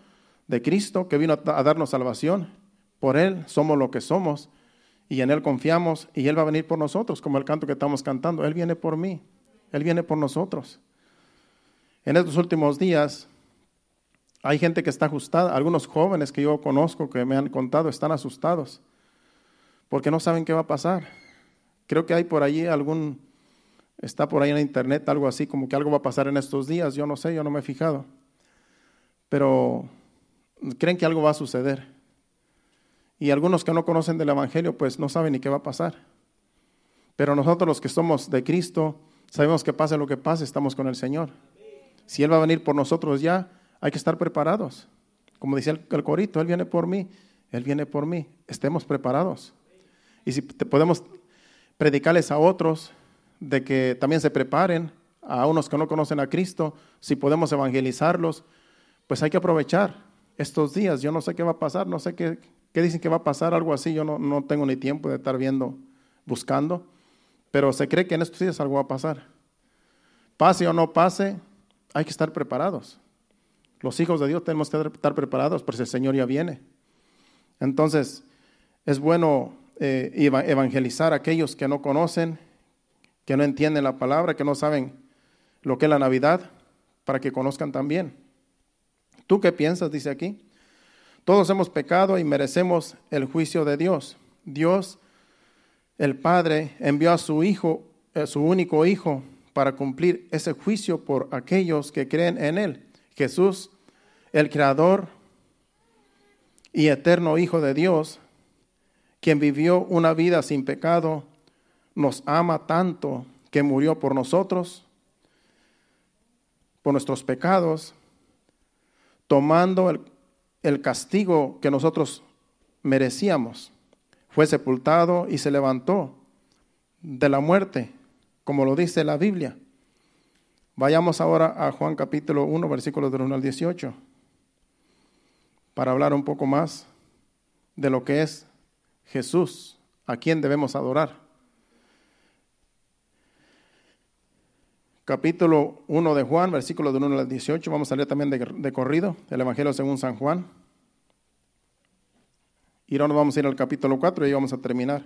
de Cristo que vino a darnos salvación. Por Él somos lo que somos y en Él confiamos y Él va a venir por nosotros, como el canto que estamos cantando. Él viene por mí, Él viene por nosotros. En estos últimos días hay gente que está ajustada algunos jóvenes que yo conozco que me han contado están asustados porque no saben qué va a pasar. Creo que hay por allí algún, está por ahí en internet algo así como que algo va a pasar en estos días, yo no sé, yo no me he fijado. Pero creen que algo va a suceder. Y algunos que no conocen del Evangelio pues no saben ni qué va a pasar. Pero nosotros los que somos de Cristo sabemos que pase lo que pase, estamos con el Señor. Si Él va a venir por nosotros ya, hay que estar preparados. Como decía el, corito, Él viene por mí, Él viene por mí. Estemos preparados. Y si podemos predicarles a otros de que también se preparen, a unos que no conocen a Cristo, si podemos evangelizarlos, pues hay que aprovechar estos días. Yo no sé qué va a pasar, no sé qué, dicen que va a pasar, algo así. Yo no, no tengo ni tiempo de estar viendo, buscando, pero se cree que en estos días algo va a pasar. Pase o no pase, hay que estar preparados. Los hijos de Dios tenemos que estar preparados, porque el Señor ya viene. Entonces, es bueno eh, evangelizar a aquellos que no conocen, que no entienden la palabra, que no saben lo que es la Navidad, para que conozcan también. ¿Tú qué piensas? Dice aquí. Todos hemos pecado y merecemos el juicio de Dios. Dios, el Padre, envió a su Hijo, a eh, su único Hijo, para cumplir ese juicio por aquellos que creen en Él. Jesús, el Creador y eterno Hijo de Dios, quien vivió una vida sin pecado, nos ama tanto que murió por nosotros, por nuestros pecados, tomando el, castigo que nosotros merecíamos. Fue sepultado y se levantó de la muerte, como lo dice la Biblia Vayamos ahora a Juan capítulo 1, versículos del 1 al 18, para hablar un poco más de lo que es Jesús, a quien debemos adorar. Capítulo 1 de Juan, versículos del 1 al 18, vamos a leer también de, corrido el Evangelio según San Juan. Y ahora nos vamos a ir al capítulo 4 y vamos a terminar.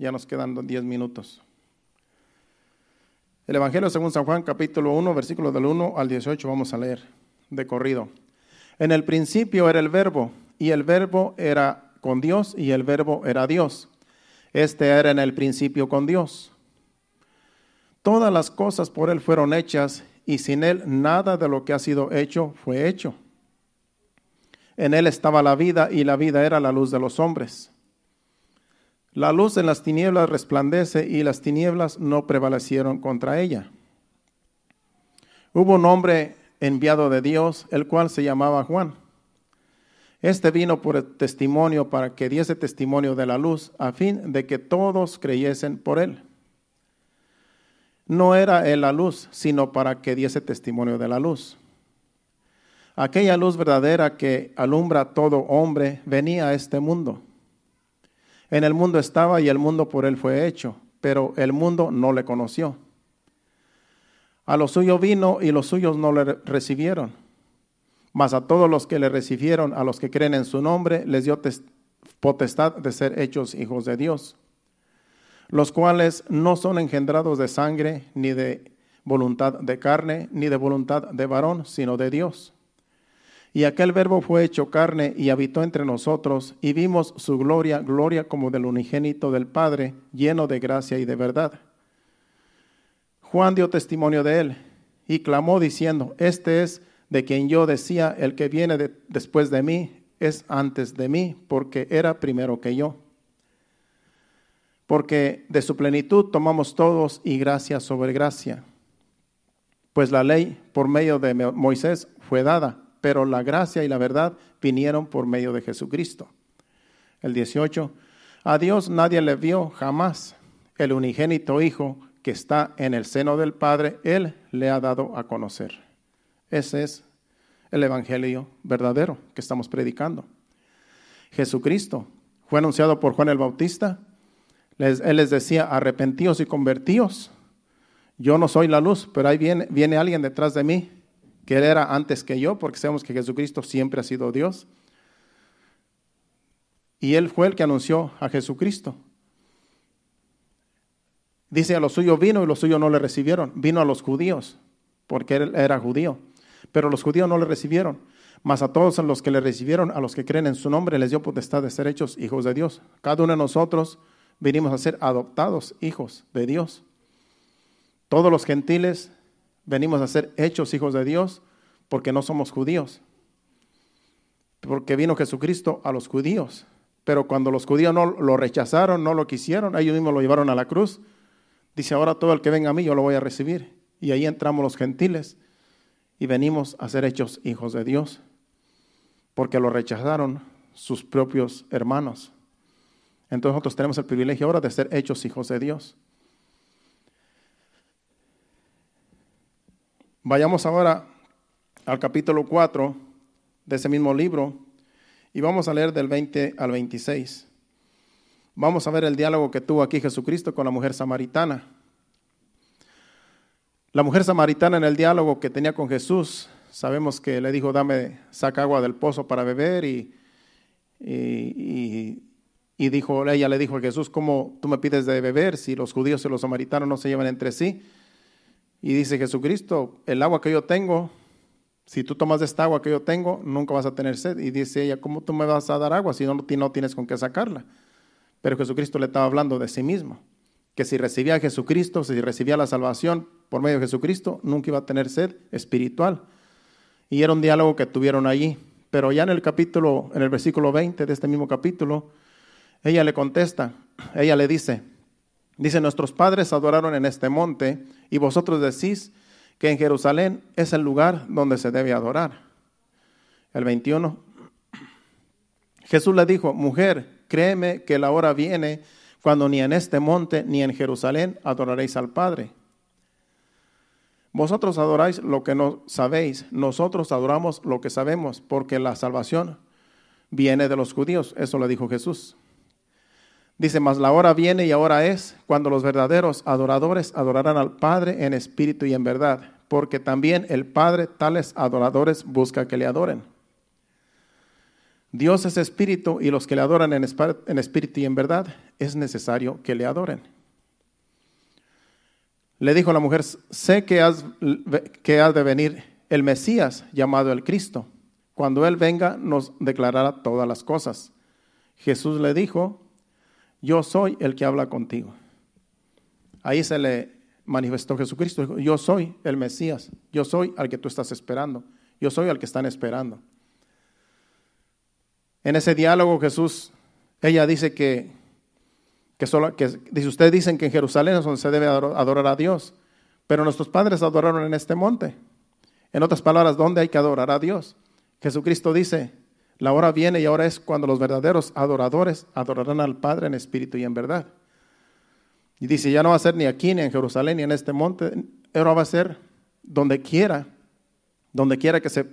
Ya nos quedan 10 minutos. El Evangelio según San Juan, capítulo 1, versículos del 1 al 18, vamos a leer de corrido. En el principio era el verbo, y el verbo era con Dios, y el verbo era Dios. Este era en el principio con Dios. Todas las cosas por Él fueron hechas, y sin Él nada de lo que ha sido hecho fue hecho. En Él estaba la vida, y la vida era la luz de los hombres. La luz en las tinieblas resplandece y las tinieblas no prevalecieron contra ella. Hubo un hombre enviado de Dios, el cual se llamaba Juan. Este vino por el testimonio para que diese testimonio de la luz, a fin de que todos creyesen por él. No era él la luz, sino para que diese testimonio de la luz. Aquella luz verdadera que alumbra a todo hombre venía a este mundo. En el mundo estaba y el mundo por él fue hecho, pero el mundo no le conoció. A lo suyo vino y los suyos no le recibieron. Mas a todos los que le recibieron, a los que creen en su nombre, les dio potestad de ser hechos hijos de Dios, los cuales no son engendrados de sangre, ni de voluntad de carne, ni de voluntad de varón, sino de Dios. Y aquel verbo fue hecho carne y habitó entre nosotros, y vimos su gloria, gloria como del unigénito del Padre, lleno de gracia y de verdad. Juan dio testimonio de él, y clamó diciendo, Este es de quien yo decía, el que viene después de mí es antes de mí, porque era primero que yo. Porque de su plenitud tomamos todos y gracia sobre gracia. Pues la ley por medio de Moisés fue dada pero la gracia y la verdad vinieron por medio de Jesucristo. El 18, a Dios nadie le vio jamás. El unigénito Hijo que está en el seno del Padre, Él le ha dado a conocer. Ese es el Evangelio verdadero que estamos predicando. Jesucristo fue anunciado por Juan el Bautista. él les decía, arrepentíos y convertíos. Yo no soy la luz, pero ahí viene alguien detrás de mí que Él era antes que yo, porque sabemos que Jesucristo siempre ha sido Dios. Y Él fue el que anunció a Jesucristo. Dice, a los suyos vino y los suyos no le recibieron. Vino a los judíos, porque Él era judío. Pero los judíos no le recibieron. Mas a todos los que le recibieron, a los que creen en su nombre, les dio potestad de ser hechos hijos de Dios. Cada uno de nosotros vinimos a ser adoptados hijos de Dios. Todos los gentiles venimos a ser hechos hijos de Dios porque no somos judíos. Porque vino Jesucristo a los judíos. Pero cuando los judíos no lo rechazaron, no lo quisieron, ellos mismos lo llevaron a la cruz. Dice, ahora todo el que venga a mí yo lo voy a recibir. Y ahí entramos los gentiles y venimos a ser hechos hijos de Dios. Porque lo rechazaron sus propios hermanos. Entonces nosotros tenemos el privilegio ahora de ser hechos hijos de Dios. Vayamos ahora al capítulo 4 de ese mismo libro y vamos a leer del 20 al 26. Vamos a ver el diálogo que tuvo aquí Jesucristo con la mujer samaritana. La mujer samaritana en el diálogo que tenía con Jesús, sabemos que le dijo, dame, saca agua del pozo para beber y, y, y, dijo, ella le dijo a Jesús, ¿cómo tú me pides de beber si los judíos y los samaritanos no se llevan entre sí? Y dice Jesucristo, el agua que yo tengo, si tú tomas esta agua que yo tengo, nunca vas a tener sed. Y dice ella, ¿cómo tú me vas a dar agua si no, no tienes con qué sacarla? Pero Jesucristo le estaba hablando de sí mismo, que si recibía a Jesucristo, si recibía la salvación por medio de Jesucristo, nunca iba a tener sed espiritual. Y era un diálogo que tuvieron allí. Pero ya en el capítulo, en el versículo 20 de este mismo capítulo, ella le contesta, ella le dice, Dice, nuestros padres adoraron en este monte y vosotros decís que en Jerusalén es el lugar donde se debe adorar. El 21. Jesús le dijo, mujer, créeme que la hora viene cuando ni en este monte ni en Jerusalén adoraréis al Padre. Vosotros adoráis lo que no sabéis, nosotros adoramos lo que sabemos, porque la salvación viene de los judíos. Eso le dijo Jesús. Dice, mas la hora viene y ahora es cuando los verdaderos adoradores adorarán al Padre en espíritu y en verdad, porque también el Padre tales adoradores busca que le adoren. Dios es espíritu y los que le adoran en, espíritu y en verdad es necesario que le adoren. Le dijo la mujer, sé que, has, que ha de venir el Mesías llamado el Cristo. Cuando Él venga nos declarará todas las cosas. Jesús le dijo, yo soy el que habla contigo. Ahí se le manifestó Jesucristo, yo soy el Mesías, yo soy al que tú estás esperando, yo soy al que están esperando. En ese diálogo Jesús, ella dice que, que, solo, que dice, ustedes dicen que en Jerusalén es donde se debe adorar a Dios, pero nuestros padres adoraron en este monte. En otras palabras, ¿dónde hay que adorar a Dios? Jesucristo dice, la hora viene y ahora es cuando los verdaderos adoradores adorarán al Padre en espíritu y en verdad. Y dice, ya no va a ser ni aquí, ni en Jerusalén, ni en este monte, ahora va a ser donde quiera, donde quiera que se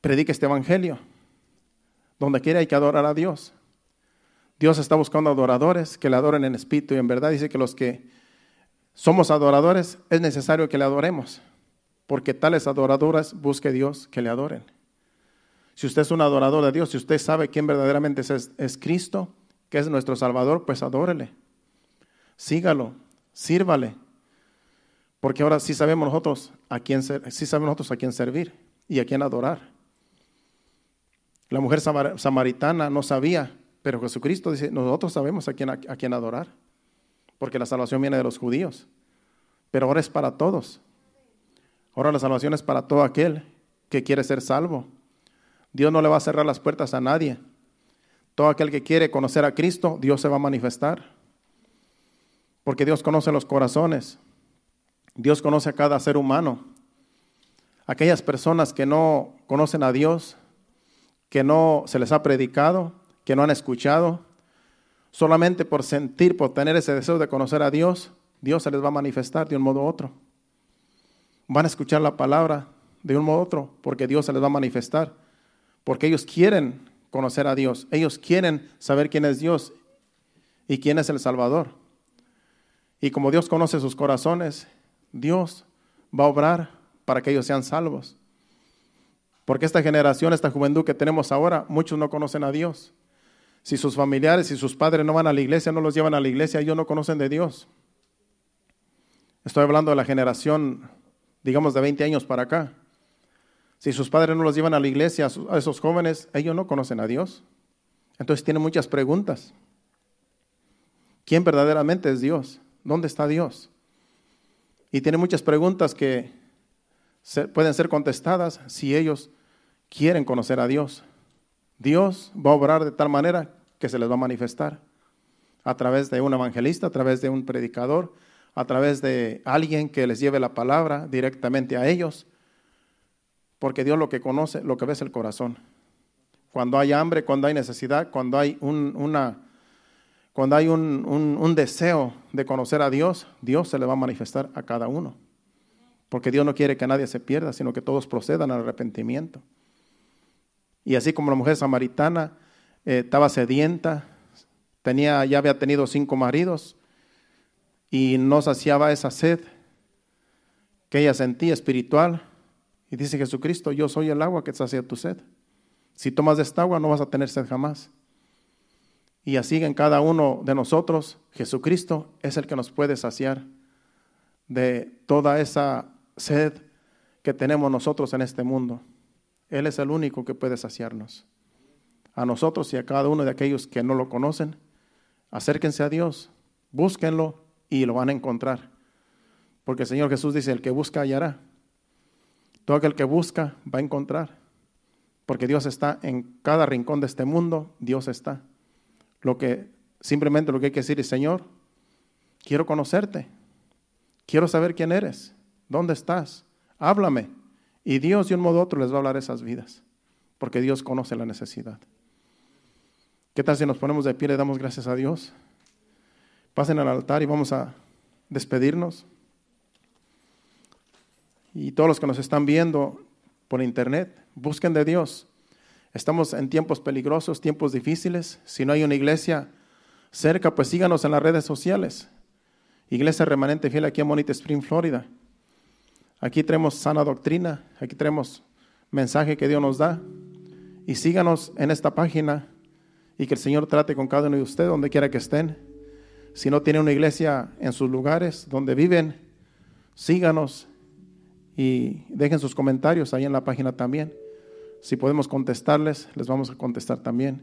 predique este Evangelio, donde quiera hay que adorar a Dios. Dios está buscando adoradores que le adoren en espíritu y en verdad. Dice que los que somos adoradores es necesario que le adoremos, porque tales adoradoras busque Dios que le adoren. Si usted es un adorador de Dios, si usted sabe quién verdaderamente es, Cristo, que es nuestro Salvador, pues adórele. Sígalo, sírvale. Porque ahora sí sabemos nosotros a quién, sí sabemos nosotros a quién servir y a quién adorar. La mujer samaritana no sabía, pero Jesucristo dice, nosotros sabemos a quién, a quién adorar, porque la salvación viene de los judíos, pero ahora es para todos. Ahora la salvación es para todo aquel que quiere ser salvo. Dios no le va a cerrar las puertas a nadie. Todo aquel que quiere conocer a Cristo, Dios se va a manifestar. Porque Dios conoce los corazones. Dios conoce a cada ser humano. Aquellas personas que no conocen a Dios, que no se les ha predicado, que no han escuchado, solamente por sentir, por tener ese deseo de conocer a Dios, Dios se les va a manifestar de un modo u otro. Van a escuchar la palabra de un modo u otro, porque Dios se les va a manifestar porque ellos quieren conocer a Dios, ellos quieren saber quién es Dios y quién es el Salvador. Y como Dios conoce sus corazones, Dios va a obrar para que ellos sean salvos. Porque esta generación, esta juventud que tenemos ahora, muchos no conocen a Dios. Si sus familiares, si sus padres no van a la iglesia, no los llevan a la iglesia, ellos no conocen de Dios. Estoy hablando de la generación, digamos, de 20 años para acá. Si sus padres no los llevan a la iglesia, a esos jóvenes, ellos no conocen a Dios. Entonces tienen muchas preguntas. ¿Quién verdaderamente es Dios? ¿Dónde está Dios? Y tienen muchas preguntas que pueden ser contestadas si ellos quieren conocer a Dios. Dios va a obrar de tal manera que se les va a manifestar a través de un evangelista, a través de un predicador, a través de alguien que les lleve la palabra directamente a ellos porque Dios lo que conoce, lo que ve es el corazón. Cuando hay hambre, cuando hay necesidad, cuando hay un, una, cuando hay un, deseo de conocer a Dios, Dios se le va a manifestar a cada uno. Porque Dios no quiere que nadie se pierda, sino que todos procedan al arrepentimiento. Y así como la mujer samaritana eh, estaba sedienta, tenía, ya había tenido cinco maridos y no saciaba esa sed que ella sentía espiritual, y dice Jesucristo, yo soy el agua que sacia tu sed. Si tomas de esta agua no vas a tener sed jamás. Y así en cada uno de nosotros, Jesucristo es el que nos puede saciar de toda esa sed que tenemos nosotros en este mundo. Él es el único que puede saciarnos. A nosotros y a cada uno de aquellos que no lo conocen, acérquense a Dios, búsquenlo y lo van a encontrar. Porque el Señor Jesús dice, el que busca hallará. Todo aquel que busca va a encontrar, porque Dios está en cada rincón de este mundo, Dios está. Lo que simplemente lo que hay que decir es, Señor, quiero conocerte, quiero saber quién eres, dónde estás, háblame. Y Dios de un modo u otro les va a hablar esas vidas, porque Dios conoce la necesidad. ¿Qué tal si nos ponemos de pie y le damos gracias a Dios? Pasen al altar y vamos a despedirnos y todos los que nos están viendo por internet, busquen de Dios. Estamos en tiempos peligrosos, tiempos difíciles. Si no hay una iglesia cerca, pues síganos en las redes sociales. Iglesia Remanente Fiel aquí en Monite Spring, Florida. Aquí tenemos sana doctrina, aquí tenemos mensaje que Dios nos da. Y síganos en esta página y que el Señor trate con cada uno de ustedes, donde quiera que estén. Si no tiene una iglesia en sus lugares donde viven, síganos y dejen sus comentarios ahí en la página también. Si podemos contestarles, les vamos a contestar también.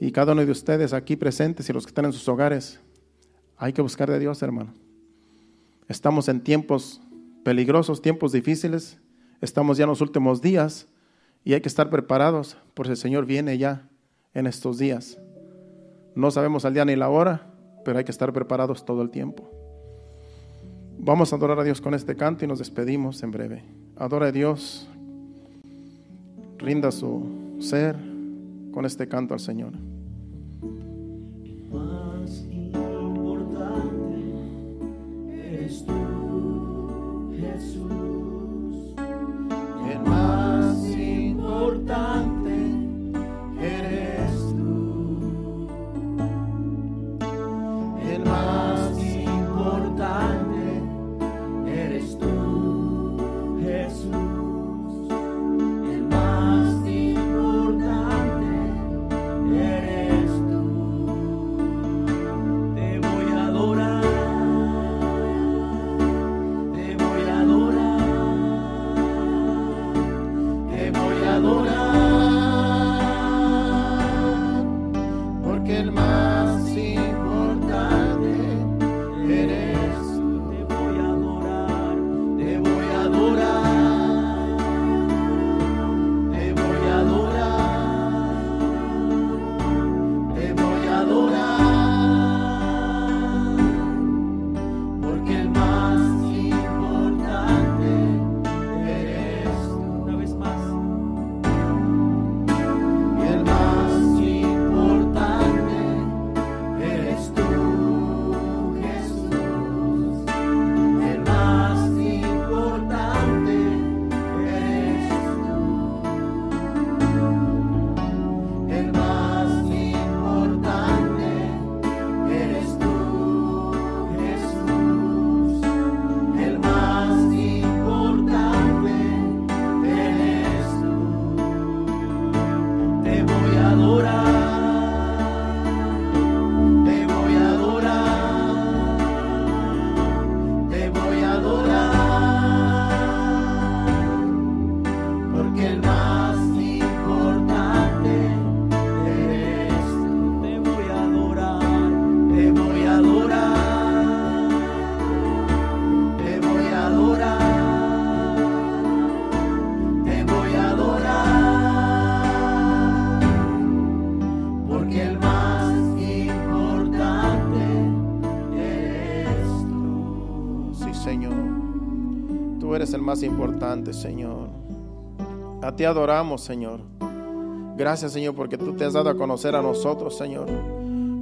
Y cada uno de ustedes aquí presentes y los que están en sus hogares, hay que buscar de Dios, hermano. Estamos en tiempos peligrosos, tiempos difíciles, estamos ya en los últimos días y hay que estar preparados por si el Señor viene ya en estos días. No sabemos al día ni la hora, pero hay que estar preparados todo el tiempo. Vamos a adorar a Dios con este canto y nos despedimos en breve. Adora a Dios, rinda su ser con este canto al Señor. Más importante Jesús. más importante. el más importante, Señor. A ti adoramos, Señor. Gracias, Señor, porque tú te has dado a conocer a nosotros, Señor.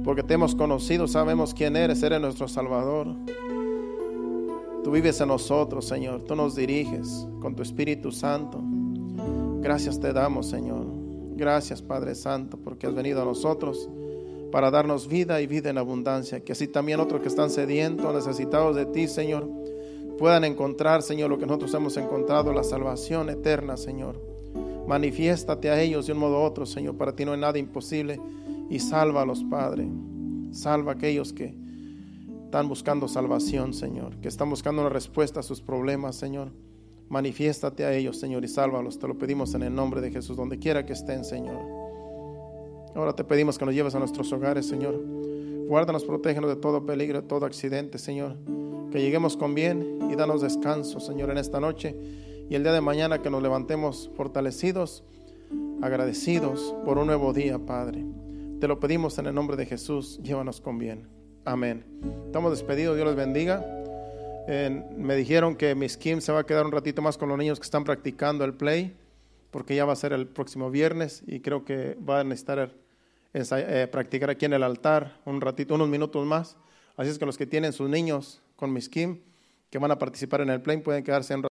Porque te hemos conocido, sabemos quién eres, eres nuestro Salvador. Tú vives en nosotros, Señor. Tú nos diriges con tu Espíritu Santo. Gracias te damos, Señor. Gracias, Padre Santo, porque has venido a nosotros para darnos vida y vida en abundancia. Que así también otros que están sedientos, necesitados de ti, Señor, puedan encontrar, Señor, lo que nosotros hemos encontrado, la salvación eterna, Señor. Manifiéstate a ellos de un modo u otro, Señor. Para ti no hay nada imposible. Y sálvalos, Padre. Salva a aquellos que están buscando salvación, Señor. Que están buscando una respuesta a sus problemas, Señor. Manifiéstate a ellos, Señor, y sálvalos. Te lo pedimos en el nombre de Jesús, donde quiera que estén, Señor. Ahora te pedimos que nos lleves a nuestros hogares, Señor. Guárdanos, protégenos de todo peligro, de todo accidente, Señor. Que lleguemos con bien y danos descanso, Señor, en esta noche y el día de mañana que nos levantemos fortalecidos, agradecidos por un nuevo día, Padre. Te lo pedimos en el nombre de Jesús, llévanos con bien. Amén. Estamos despedidos, Dios les bendiga. me dijeron que Miss Kim se va a quedar un ratito más con los niños que están practicando el play, porque ya va a ser el próximo viernes y creo que van a necesitar eh, practicar aquí en el altar un ratito, unos minutos más. Así es que los que tienen sus niños con Kim que van a participar en el plane, pueden quedarse en